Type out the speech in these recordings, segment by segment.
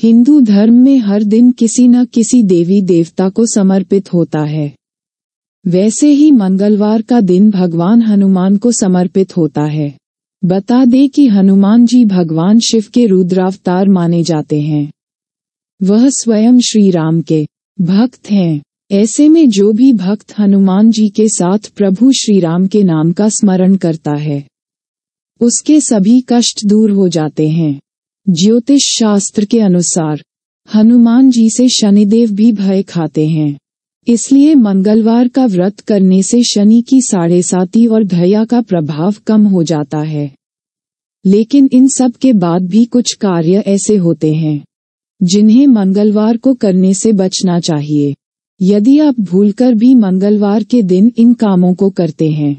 हिंदू धर्म में हर दिन किसी न किसी देवी देवता को समर्पित होता है वैसे ही मंगलवार का दिन भगवान हनुमान को समर्पित होता है बता दें कि हनुमान जी भगवान शिव के रुद्रावतार माने जाते हैं वह स्वयं श्री राम के भक्त हैं ऐसे में जो भी भक्त हनुमान जी के साथ प्रभु श्री राम के नाम का स्मरण करता है उसके सभी कष्ट दूर हो जाते हैं ज्योतिष शास्त्र के अनुसार हनुमान जी से शनिदेव भी भय खाते हैं इसलिए मंगलवार का व्रत करने से शनि की साढ़े साती और धैया का प्रभाव कम हो जाता है लेकिन इन सब के बाद भी कुछ कार्य ऐसे होते हैं जिन्हें मंगलवार को करने से बचना चाहिए यदि आप भूलकर भी मंगलवार के दिन इन कामों को करते हैं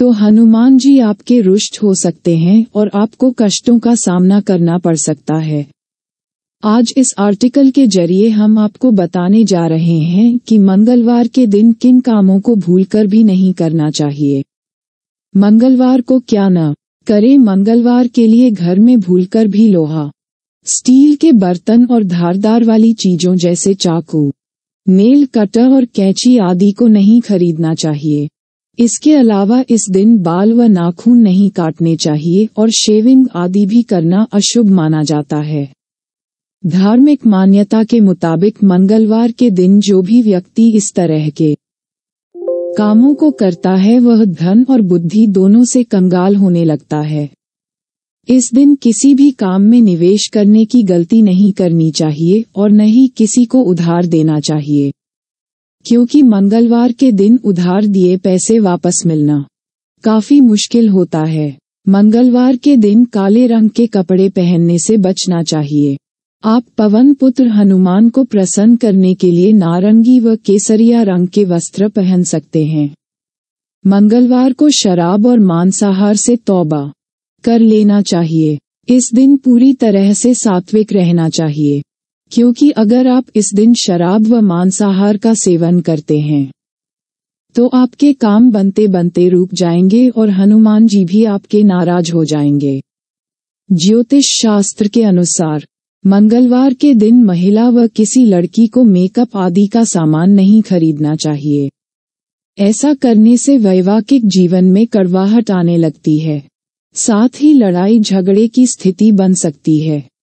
तो हनुमान जी आपके रुष्ट हो सकते हैं और आपको कष्टों का सामना करना पड़ सकता है आज इस आर्टिकल के जरिए हम आपको बताने जा रहे हैं कि मंगलवार के दिन किन कामों को भूलकर भी नहीं करना चाहिए मंगलवार को क्या न करें मंगलवार के लिए घर में भूलकर भी लोहा स्टील के बर्तन और धारदार वाली चीजों जैसे चाकू नेल कटर और कैंची आदि को नहीं खरीदना चाहिए इसके अलावा इस दिन बाल व नाखून नहीं काटने चाहिए और शेविंग आदि भी करना अशुभ माना जाता है धार्मिक मान्यता के मुताबिक मंगलवार के दिन जो भी व्यक्ति इस तरह के कामों को करता है वह धन और बुद्धि दोनों से कंगाल होने लगता है इस दिन किसी भी काम में निवेश करने की गलती नहीं करनी चाहिए और न ही किसी को उधार देना चाहिए क्योंकि मंगलवार के दिन उधार दिए पैसे वापस मिलना काफी मुश्किल होता है मंगलवार के दिन काले रंग के कपड़े पहनने से बचना चाहिए आप पवन पुत्र हनुमान को प्रसन्न करने के लिए नारंगी व केसरिया रंग के वस्त्र पहन सकते हैं मंगलवार को शराब और मांसाहार से तौबा कर लेना चाहिए इस दिन पूरी तरह से सात्विक रहना चाहिए क्योंकि अगर आप इस दिन शराब व मांसाहार का सेवन करते हैं तो आपके काम बनते बनते रूक जाएंगे और हनुमान जी भी आपके नाराज हो जाएंगे ज्योतिष शास्त्र के अनुसार मंगलवार के दिन महिला व किसी लड़की को मेकअप आदि का सामान नहीं खरीदना चाहिए ऐसा करने से वैवाहिक जीवन में कड़वाहट आने लगती है साथ ही लड़ाई झगड़े की स्थिति बन सकती है